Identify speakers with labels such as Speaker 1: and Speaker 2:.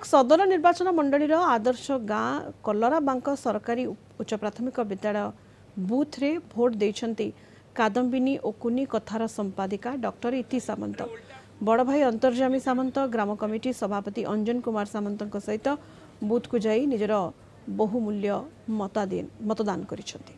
Speaker 1: ଖୋର୍ଦ୍ଧା ସଦର ନିର୍ବାଚନ ମଣ୍ଡଳୀର ଆଦର୍ଶ ଗାଁ କଲରାବାଙ୍କ ସରକାରୀ ଉଚ୍ଚ ପ୍ରାଥମିକ ବିଦ୍ୟାଳୟ ବୁଥ୍ରେ ଭୋଟ୍ ଦେଇଛନ୍ତି କାଦମ୍ବିନୀ ଓ କୁନି କଥାର ସମ୍ପାଦିକା ଡକ୍ଟର ଇତି ସାମନ୍ତ ବଡ଼ ଭାଇ ଅନ୍ତର୍ଜାମୀ ସାମନ୍ତ ଗ୍ରାମ କମିଟି ସଭାପତି ଅଞ୍ଜନ କୁମାର ସାମନ୍ତଙ୍କ ସହିତ ବୁଥ୍କୁ ଯାଇ ନିଜର ବହୁମୂଲ୍ୟ ମତଦାନ କରିଛନ୍ତି